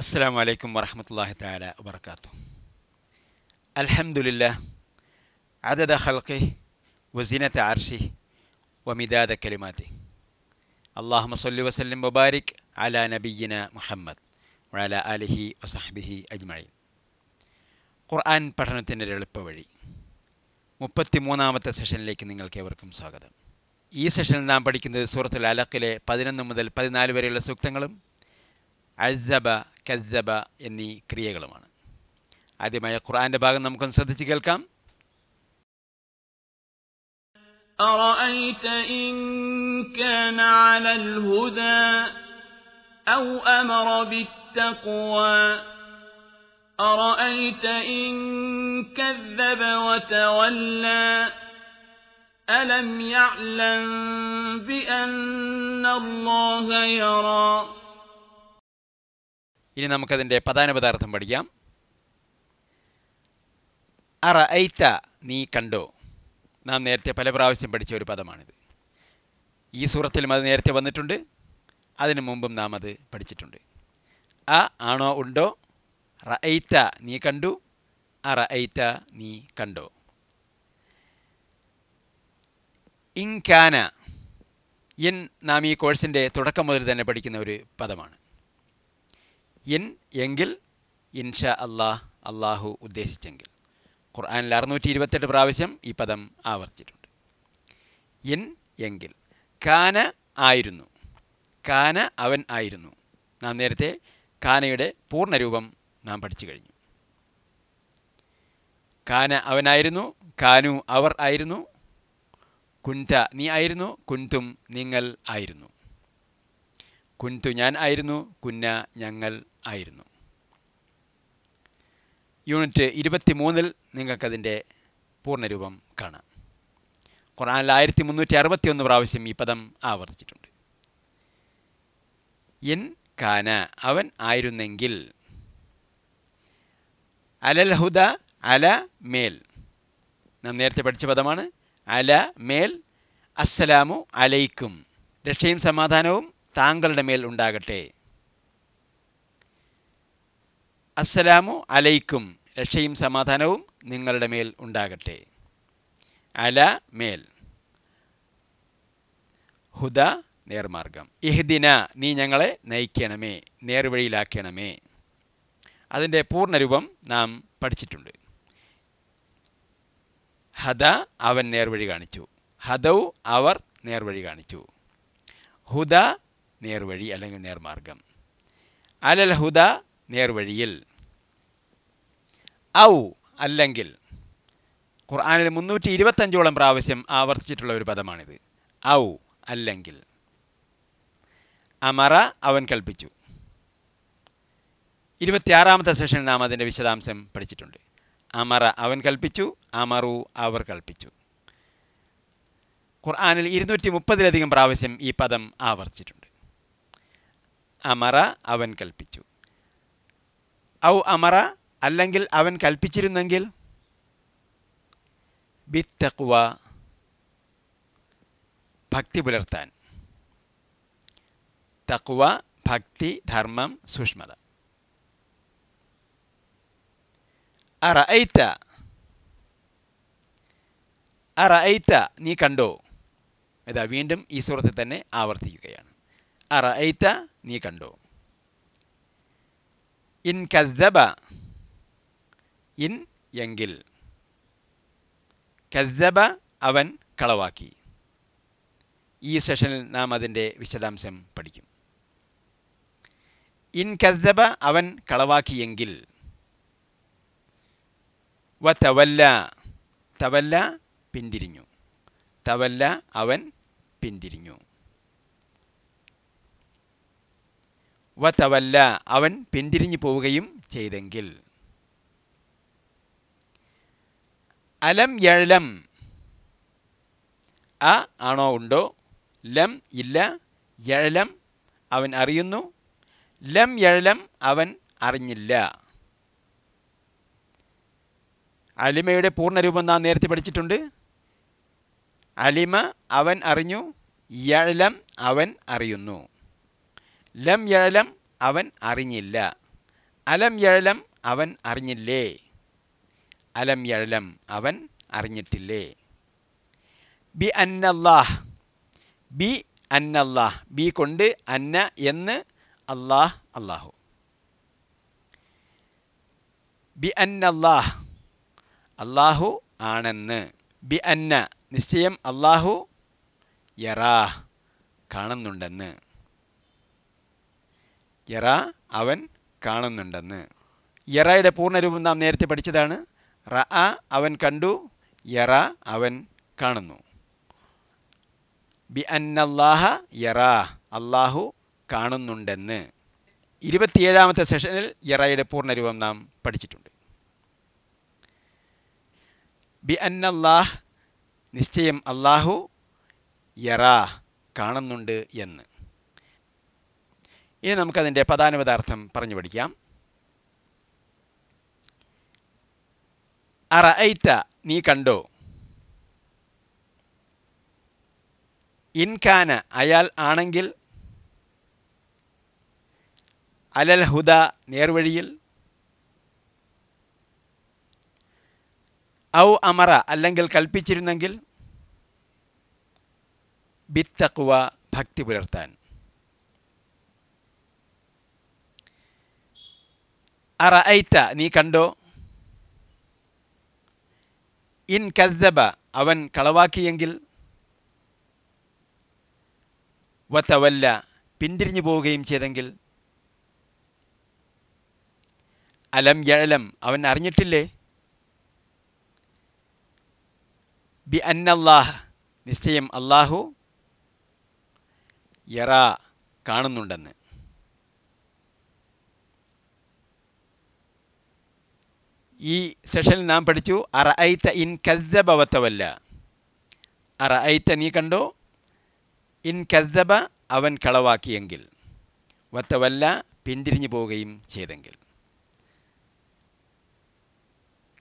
അസ്സാം വലൈക്കും വറഹമത്തല്ലാഹി താല വർക്കാത്തു അലഹമുല്ല അദദ ഹൽക്കി വസീനത്ത് ആർഷി വമിദാദ കലിമാത്തി അള്ളാഹു മസല്ലി വസ്ലിം മുബാരിക് അല നബീന മുഹമ്മദ് വഅല അലിഹി വസഹബിഹി അജ്മഴി ഖുർആൻ പഠനത്തിൻ്റെ എളുപ്പവഴി മുപ്പത്തി മൂന്നാമത്തെ സെഷനിലേക്ക് നിങ്ങൾക്ക് ഏവർക്കും സ്വാഗതം ഈ സെഷനിൽ നാം പഠിക്കുന്നത് സൂറത്തുൽ അലക്കിലെ പതിനൊന്ന് മുതൽ പതിനാല് വരെയുള്ള സൂക്തങ്ങളും عذب كذب എന്നീ ക്രിയകളുമാണ് ആദ്യമായി ഖുർആന്റെ ഭാഗം നമുക്കൊന്ന് ശ്രദ്ധിച്ച് കേൾക്കാം أرأيت إن كان على الهدى أو أمر بالتقوى أرأيت إن كذب وتولى ألم يعلم بأن الله يرى ഇനി നമുക്കതിൻ്റെ പ്രധാന പദാർത്ഥം പഠിക്കാം അറ ഐത്ത നീ കണ്ടോ നാം നേരത്തെ പല പ്രാവശ്യം പഠിച്ച ഒരു പദമാണിത് ഈ സുഹൃത്തിലും അത് നേരത്തെ വന്നിട്ടുണ്ട് അതിനു മുമ്പും നാം അത് പഠിച്ചിട്ടുണ്ട് അ ആണോ ഉണ്ടോ റൈത്ത നീ കണ്ടു അറ ഐത്ത നീ കണ്ടോ ഇൻകാന ഇൻ നാം ഈ കോഴ്സിൻ്റെ തുടക്കം മുതൽ തന്നെ പഠിക്കുന്ന ഒരു പദമാണ് ഇൻ എങ്കിൽ ഇൻഷ അള്ളാഹ് അള്ളാഹു ഉദ്ദേശിച്ചെങ്കിൽ ഖുർആാനിൽ അറുന്നൂറ്റി ഇരുപത്തെട്ട് പ്രാവശ്യം ഈ പദം ആവർത്തിച്ചിട്ടുണ്ട് ഇൻ എങ്കിൽ കാന ആയിരുന്നു കാന അവൻ ആയിരുന്നു നാം നേരത്തെ കാനയുടെ പൂർണ്ണരൂപം നാം പഠിച്ചു കഴിഞ്ഞു കാന അവനായിരുന്നു കാനു അവർ ആയിരുന്നു കുന്ത നീ ആയിരുന്നു കുന്തും നിങ്ങൾ ആയിരുന്നു കുന്തു ഞാൻ ആയിരുന്നു കുന്ന ഞങ്ങൾ ആയിരുന്നു യൂണിറ്റ് ഇരുപത്തിമൂന്നിൽ നിങ്ങൾക്കതിൻ്റെ പൂർണ്ണരൂപം കാണാം ഖുറാനിൽ ആയിരത്തി മുന്നൂറ്റി അറുപത്തി ഒന്ന് പ്രാവശ്യം ഈ പദം ആവർത്തിച്ചിട്ടുണ്ട് എൻ കാന അവൻ ആയിരുന്നെങ്കിൽ അലൽ ഹുദ അല മേൽ നാം നേരത്തെ പഠിച്ച പദമാണ് അല മേൽ അസ്സലാമു അലൈക്കും രക്ഷയും സമാധാനവും താങ്കളുടെ മേൽ ഉണ്ടാകട്ടെ അസ്സലാമു അലൈക്കും രക്ഷയും സമാധാനവും നിങ്ങളുടെ മേൽ ഉണ്ടാകട്ടെ അല മേൽ ഹുദ നേർമാർഗം ഇഹ്ദിന നീ ഞങ്ങളെ നയിക്കണമേ നേർവഴിയിലാക്കണമേ അതിൻ്റെ പൂർണ്ണരൂപം നാം പഠിച്ചിട്ടുണ്ട് ഹദ അവൻ നേർവഴി കാണിച്ചു ഹദൗ അവർ നേർവഴി കാണിച്ചു ഹുദ നേർവഴി അല്ലെങ്കിൽ നേർമാർഗം അലൽ ഹുദ നേർവഴിയിൽ ഔ അല്ലെങ്കിൽ ഖുർആാനിൽ മുന്നൂറ്റി ഇരുപത്തഞ്ചോളം പ്രാവശ്യം ആവർത്തിച്ചിട്ടുള്ള ഒരു പദമാണിത് ഔ അല്ലെങ്കിൽ അമറ അവൻ കൽപ്പിച്ചു ഇരുപത്തിയാറാമത്തെ സെഷനിൽ നാം അതിൻ്റെ വിശദാംശം പഠിച്ചിട്ടുണ്ട് അമറ അവൻ കൽപ്പിച്ചു അമറു അവർ കൽപ്പിച്ചു ഖുർആാനിൽ ഇരുന്നൂറ്റി മുപ്പതിലധികം പ്രാവശ്യം ഈ പദം ആവർത്തിച്ചിട്ടുണ്ട് അമറ അവൻ കൽപ്പിച്ചു ഔ അമറ അല്ലെങ്കിൽ അവൻ കൽപ്പിച്ചിരുന്നെങ്കിൽ ബിത്തക്കുവ ഭക്തി പുലർത്താൻ തക്കുവ ഭക്തി ധർമ്മം സൂക്ഷ്മത അറ ഐത്ത നീ കണ്ടോ ഇതാ വീണ്ടും ഈ സുഹൃത്തിൽ തന്നെ ആവർത്തിക്കുകയാണ് ഐത്ത നീ കണ്ടോ ഇൻ കദ്ദബ ഇൻ എങ്കിൽ കദ്ദബ അവൻ കളവാക്കി ഈ സെഷനിൽ നാം അതിൻ്റെ വിശദാംശം പഠിക്കും ഇൻ കദ്ദബ അവൻ കളവാക്കിയെങ്കിൽ വ തവല്ല തവല്ല പിന്തിരിഞ്ഞു തവല്ല അവൻ പിന്തിരിഞ്ഞു വതവല്ല അവൻ പിന്തിരിഞ്ഞു പോവുകയും ചെയ്തെങ്കിൽ അലം യഴലം അ ആണോ ഉണ്ടോ ലം ഇല്ല യഴലം അവൻ അറിയുന്നു ലം യഴലം അവൻ അറിഞ്ഞില്ല അലിമയുടെ പൂർണ്ണരൂപം നാം നേരത്തെ പഠിച്ചിട്ടുണ്ട് അലിമ അവൻ അറിഞ്ഞു യഴലം അവൻ അറിയുന്നു ലം യഴലം അവൻ അറിഞ്ഞില്ല അലം യഴലം അവൻ അറിഞ്ഞില്ലേ അലം യഴലം അവൻ അറിഞ്ഞിട്ടില്ലേ ബി അന്നല്ലാഹ് ബി അന്നല്ലാഹ് ബി കൊണ്ട് അന്ന എന്ന് അള്ളാഹ് അള്ളാഹു ബി അന്നല്ലാഹ് അള്ളാഹു ആണെന്ന് ബി അന്ന നിശ്ചയം അള്ളാഹു യറാഹ് കാണുന്നുണ്ടെന്ന് യറ അവൻ കാണുന്നുണ്ടെന്ന് യറയുടെ പൂർണ്ണരൂപം നാം നേരത്തെ പഠിച്ചതാണ് റ അവൻ കണ്ടു യറ അവൻ കാണുന്നു ബി അന്നല്ലാഹ യറ അള്ളാഹു കാണുന്നുണ്ടെന്ന് ഇരുപത്തിയേഴാമത്തെ സെഷനിൽ യറയുടെ പൂർണ്ണരൂപം നാം പഠിച്ചിട്ടുണ്ട് ബി അന്നല്ലാഹ് നിശ്ചയം അള്ളാഹു യറ കാണുന്നുണ്ട് എന്ന് ഇനി നമുക്കതിൻ്റെ പദാനുപദാർത്ഥം പറഞ്ഞു പഠിക്കാം ഐറ്റ നീ കണ്ടോ ഇൻകാന അയാൾ ആണെങ്കിൽ അലൽ ഹുദ നേർവഴിയിൽ ഔ അമറ അല്ലെങ്കിൽ കൽപ്പിച്ചിരുന്നെങ്കിൽ ബിത്തക്കുവ ഭക്തി പുലർത്താൻ അറഅയ്ത്ത നീ കണ്ടോ ഇൻ കദ്ദബ അവൻ കളവാക്കിയെങ്കിൽ വത്തവല്ല പിന്തിരിഞ്ഞു പോവുകയും ചെയ്തെങ്കിൽ അലം യഴലം അവൻ അറിഞ്ഞിട്ടില്ലേ ബി അന്നല്ലാഹ് നിശ്ചയം അള്ളാഹു യറ കാണുന്നുണ്ടെന്ന് ഈ സെഷനിൽ നാം പഠിച്ചു അറ ഐത്ത ഇൻ കസബവത്തവല്ല അറ ഐത്ത നീ കണ്ടോ ഇൻ കസ്സബ അവൻ കളവാക്കിയെങ്കിൽ വത്തവല്ല പിന്തിരിഞ്ഞു പോവുകയും ചെയ്തെങ്കിൽ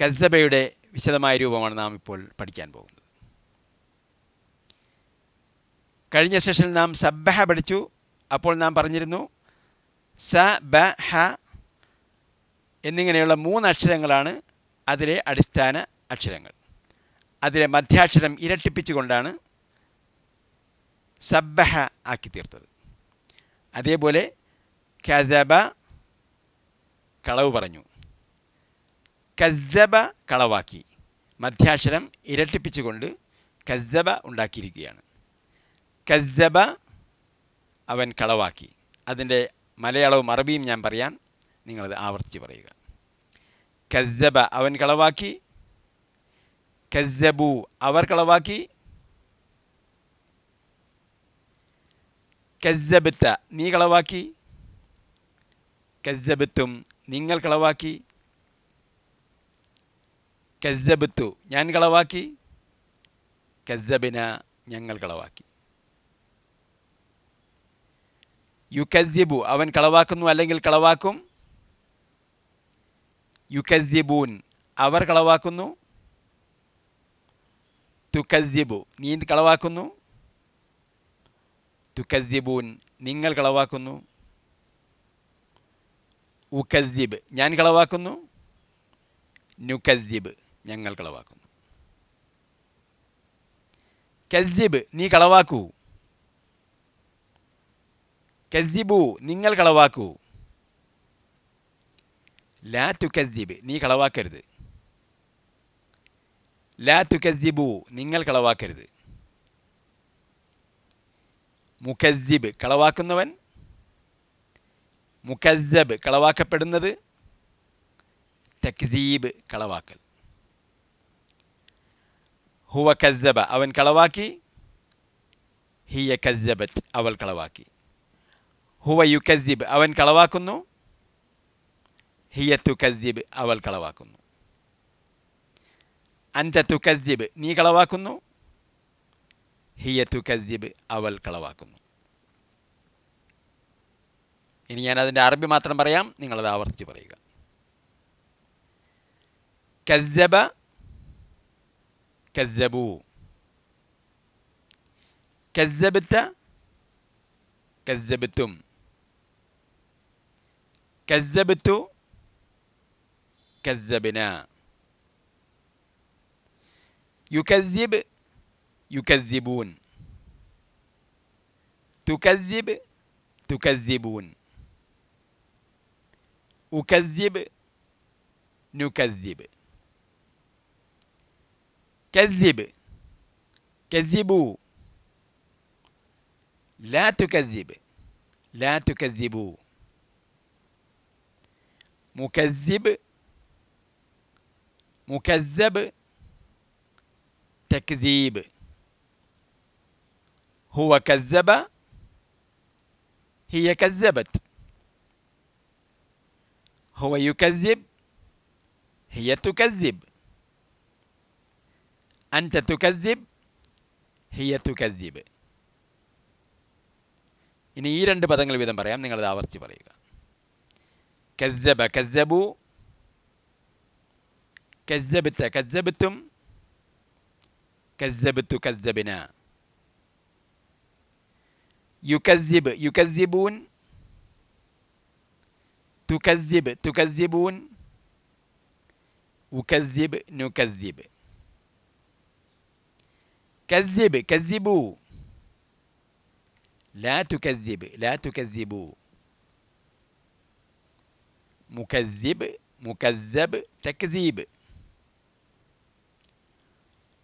കസബയുടെ വിശദമായ രൂപമാണ് നാം ഇപ്പോൾ പഠിക്കാൻ പോകുന്നത് കഴിഞ്ഞ സെഷനിൽ നാം സബ്ബഹ പഠിച്ചു അപ്പോൾ നാം പറഞ്ഞിരുന്നു സ ബ ഹ എന്നിങ്ങനെയുള്ള മൂന്ന് അക്ഷരങ്ങളാണ് അതിലെ അടിസ്ഥാന അക്ഷരങ്ങൾ അതിലെ മധ്യാക്ഷരം ഇരട്ടിപ്പിച്ചുകൊണ്ടാണ് സബ്ബഹ ആക്കി തീർത്തത് അതേപോലെ കസബ കളവ് പറഞ്ഞു കസബ കളവാക്കി മധ്യാക്ഷരം ഇരട്ടിപ്പിച്ചുകൊണ്ട് കസബ ഉണ്ടാക്കിയിരിക്കുകയാണ് കസബ അവൻ കളവാക്കി അതിൻ്റെ മലയാളവും അറബിയും ഞാൻ പറയാം നിങ്ങളത് ആവർത്തിച്ച് പറയുക കസബ അവൻ കളവാക്കി കസബു അവർ കളവാക്കി കസബത്ത നീ കളവാക്കി കസബത്തും നിങ്ങൾ കളവാക്കി കസബത്തു ഞാൻ കളവാക്കി കസബിന ഞങ്ങൾ കളവാക്കി യു കസിബു അവൻ കളവാക്കുന്നു അല്ലെങ്കിൽ കളവാക്കും യുക്കസ്യബൂൻ അവർ കളവാക്കുന്നു തുക്കസ്യബു നീ കളവാക്കുന്നു തുക്കസ്യബൂൻ നിങ്ങൾ കളവാക്കുന്നു ഉക്കസ്യബ് ഞാൻ കളവാക്കുന്നു നുക്കസ്യബ് ഞങ്ങൾ കളവാക്കുന്നു കസ്യബ് നീ കളവാക്കൂ കസ്യബു നിങ്ങൾ കളവാക്കൂ ലാ നീ കളവാക്കരുത് ലാ തുക്കദ്ദിബു നിങ്ങൾ കളവാക്കരുത് മുക്കദ്ദിബ് കളവാക്കുന്നവൻ മുക്കദ്ദബ് കളവാക്കപ്പെടുന്നത് തക്ദീബ് കളവാക്കൽ ഹുവ കസബ അവൻ കളവാക്കി ഹിയ കസബറ്റ് അവൾ കളവാക്കി ഹുവ കസീബ് അവൻ കളവാക്കുന്നു ഹിയത്തു തുക്കദ്ദീബ് അവൾ കളവാക്കുന്നു അന്ത തുക്കദ്ദീബ് നീ കളവാക്കുന്നു ഹിയത്തു തുക്കദ്ദീബ് അവൾ കളവാക്കുന്നു ഇനി ഞാൻ അതിൻ്റെ അറബി മാത്രം പറയാം നിങ്ങളത് ആവർത്തിച്ച് പറയുക കദ്ദബ കദ്ദബു കദ്ദബത്ത കദ്ദബത്തും കദ്ദബത്തു كذبنا يكذب يكذبون تكذب تكذبون أكذب نكذب كذب كذبوا لا تكذب لا تكذبوا مكذب مكذب تكذيب هو كذب هي كذبت هو يكذب هي تكذب أنت تكذب هي تكذب ഇനി ഈ രണ്ട് പദങ്ങൾ വീതം പറയാം നിങ്ങളത് ആവർത്തി പറയുക കദ്ദബ കദ്ദബു كذبت كذبتم كذبت كذبنا يكذب يكذبون تكذب تكذبون أكذب نكذب كذب كذبوا لا تكذب لا تكذبوا مكذب مكذب تكذيب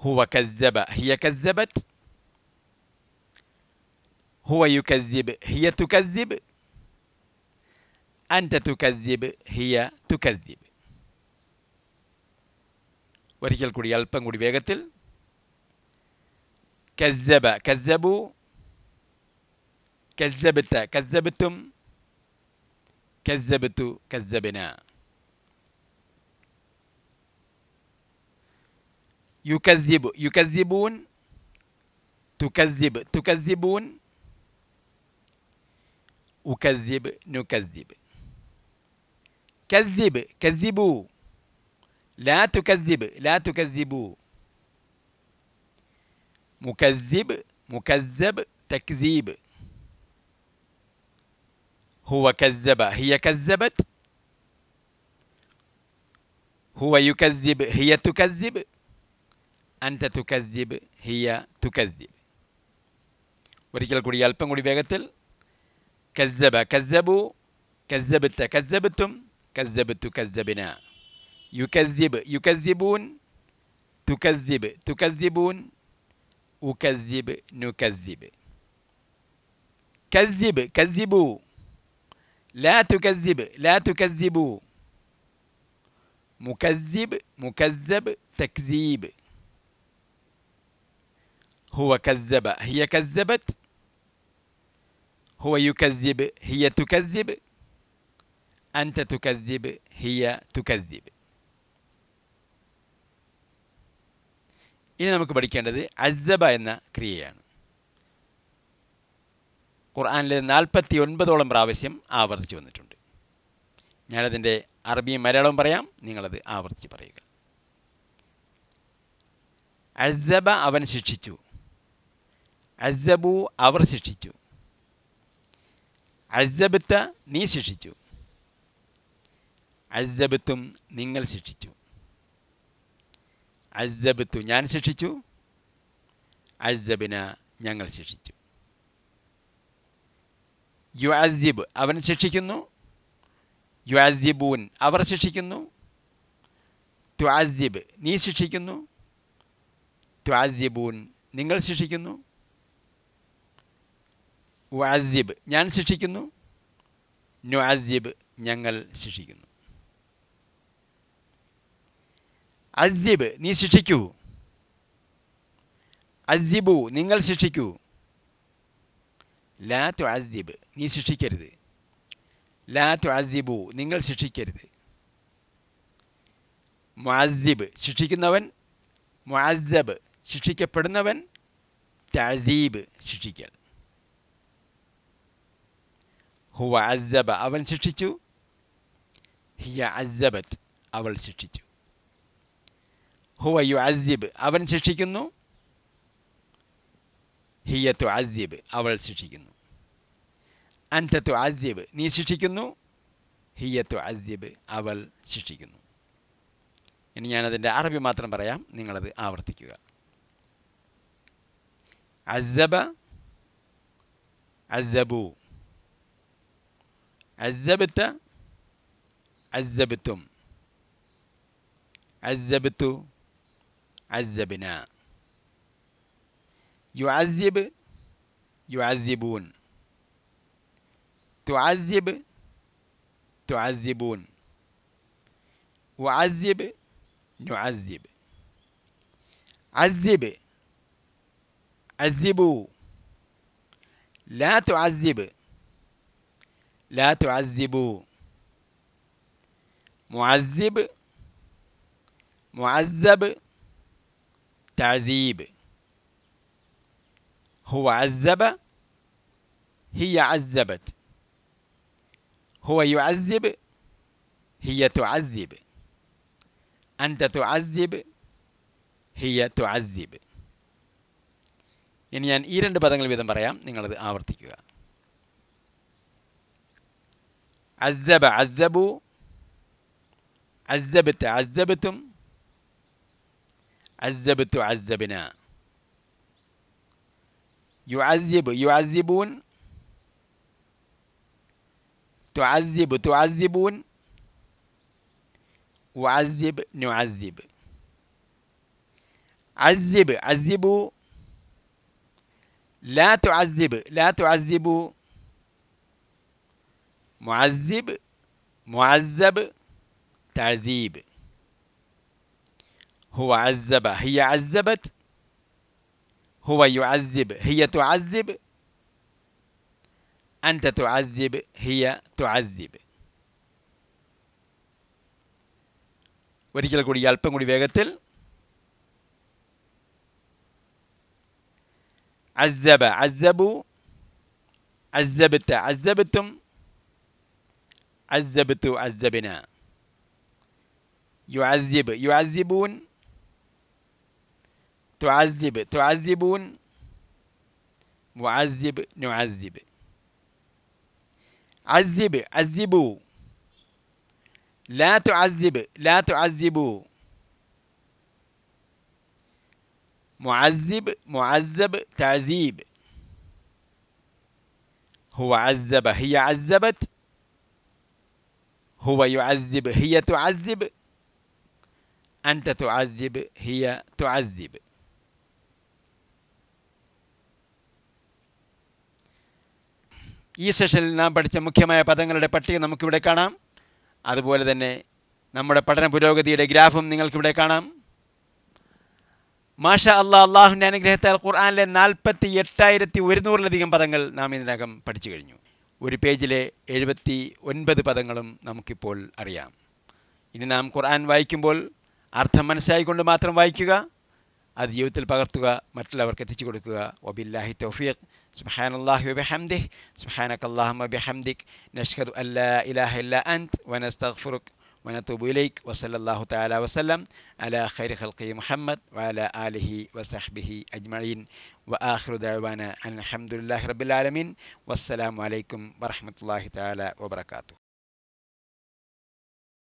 هو كذب هي كذبت هو يكذب هي تكذب أنت تكذب هي تكذب ورجل كوري ألبان كوري بيغتل كذب كذبوا كذبت كذبتم كذبت كذبنا يكذب يكذبون تكذب تكذبون أكذب نكذب كذب كذبوا لا تكذب لا تكذبوا مكذب مكذب تكذيب هو كذب هي كذبت هو يكذب هي تكذب أنت تكذب هي تكذب ورجل كوري يلبن كوري بيغتل كذب كذبوا كذبت كذبتم كذبت كذبنا يكذب يكذبون تكذب تكذبون وكذب نكذب كذب كذبوا لا تكذب لا تكذبوا مكذب مكذب تكذيب هو كذب هي كذبت هو يكذب هي تكذب أنت تكذب هي تكذب ഇനി നമുക്ക് പഠിക്കേണ്ടത് അസബ എന്ന ക്രിയയാണ് ഖുർആാനിലെ നാൽപ്പത്തി ഒൻപതോളം പ്രാവശ്യം ആവർത്തിച്ച് വന്നിട്ടുണ്ട് ഞാനതിൻ്റെ അറബിയും മലയാളവും പറയാം നിങ്ങളത് ആവർത്തിച്ച് പറയുക അസബ അവൻ ശിക്ഷിച്ചു അസബു അവർ ശിക്ഷിച്ചു അസബത്ത് നീ ശിക്ഷിച്ചു അസബത്തും നിങ്ങൾ ശിക്ഷിച്ചു അസബത്തു ഞാൻ ശിക്ഷിച്ചു അസബിന് ഞങ്ങൾ ശിക്ഷിച്ചു യു അസിബ് അവൻ ശിക്ഷിക്കുന്നു യു അസിബൂൻ അവർ ശിക്ഷിക്കുന്നു ത്വാസിബ് നീ ശിക്ഷിക്കുന്നു ത്വാസിബൂൻ നിങ്ങൾ ശിക്ഷിക്കുന്നു വാദ്യബ് ഞാൻ ശിക്ഷിക്കുന്നു നുഅദ്ദിബ് ഞങ്ങൾ ശിക്ഷിക്കുന്നു അദ്ദിബ് നീ ശിക്ഷിക്കൂ അദ്ദിബു നിങ്ങൾ ശിക്ഷിക്കൂ ലാ തുഅദ്ദിബ് നീ ശിക്ഷിക്കരുത് ലാ തുഅദ്ദിബു നിങ്ങൾ ശിക്ഷിക്കരുത് മുഅദ്ദിബ് ശിക്ഷിക്കുന്നവൻ മുഅദ്ദബ് ശിക്ഷിക്കപ്പെടുന്നവൻ തഅദീബ് ശിക്ഷിക്കൽ ഹുവ അസബ അവൻ ശിക്ഷിച്ചു ഹിയ അസബത്ത് അവൾ ശിക്ഷിച്ചു ഹുവ യു അസിബ് അവൻ ശിക്ഷിക്കുന്നു ഹിയത്തു അസിബ് അവൾ ശിക്ഷിക്കുന്നു അൻതത്തു അസിബ് നീ ശിക്ഷിക്കുന്നു ഹിയത്തു അസിബ് അവൾ ശിക്ഷിക്കുന്നു ഇനി ഞാനതിൻ്റെ അറബി മാത്രം പറയാം നിങ്ങളത് ആവർത്തിക്കുക അസബ അസബു عذبت عذبتم عذبت عذبنا يعذب يعذبون تعذب تعذبون وعذب نعذب عذب عذبوا لا تعذب لا تعذبوا معذب معذب تعذيب هو عذب هي عذبت هو يعذب هي تعذب أنت تعذب هي تعذب يعني ഞാൻ ഈ രണ്ട് പദങ്ങൾ വീതം പറയാം നിങ്ങളത് ആവർത്തിക്കുക عذب عذبوا عذبت عذبتم عذبت عذبنا يعذب يعذبون تعذب تعذبون وعذب نعذب عذب عذبوا لا تعذب لا تعذبوا معذب معذب تعذيب هو عذب هي عذبت هو يعذب هي تعذب أنت تعذب هي تعذب ഒരിക്കൽ കൂടി അല്പം കൂടി വേഗത്തിൽ عذب عذبوا عذبت عذبتم عذبت عذبنا يعذب يعذبون تعذب تعذبون معذب نعذب عذب عذبوا لا تعذب لا تعذبوا معذب معذب تعذيب هو عذب هي عذبت هو يعذب هي تعذب أنت تعذب هي تعذب ഈ സെഷനിൽ നാം പഠിച്ച മുഖ്യമായ പദങ്ങളുടെ പട്ടിക നമുക്കിവിടെ കാണാം അതുപോലെ തന്നെ നമ്മുടെ പഠന പുരോഗതിയുടെ ഗ്രാഫും നിങ്ങൾക്കിവിടെ കാണാം മാഷ അള്ളാ അള്ളാഹുവിൻ്റെ അനുഗ്രഹത്താൽ ഖുർആാനിലെ നാൽപ്പത്തി എട്ടായിരത്തി ഒരുന്നൂറിലധികം പദങ്ങൾ നാം ഇതിനകം പഠിച്ചു കഴിഞ്ഞു ഒരു പേജിലെ എഴുപത്തി ഒൻപത് പദങ്ങളും നമുക്കിപ്പോൾ അറിയാം ഇനി നാം ഖുർആൻ വായിക്കുമ്പോൾ അർത്ഥം മനസ്സിലായിക്കൊണ്ട് മാത്രം വായിക്കുക അത് ജീവിതത്തിൽ പകർത്തുക മറ്റുള്ളവർക്ക് എത്തിച്ചു കൊടുക്കുക ഒബില്ലാഹി തൗഫീഖ് സുഹാൻ അള്ളാഹു ബഹംദിഹ് സുഹാനക് അള്ളാഹു ബഹംദിഖ് അല്ലാ ഇലാഹ ഇല്ല അന്ത് വനസ്തഫുറുഖ് ونتوب إليك وصلى الله تعالى وسلم على خير خلقه محمد وعلى آله وصحبه أجمعين وآخر دعوانا أن الحمد لله رب العالمين والسلام عليكم ورحمة الله تعالى وبركاته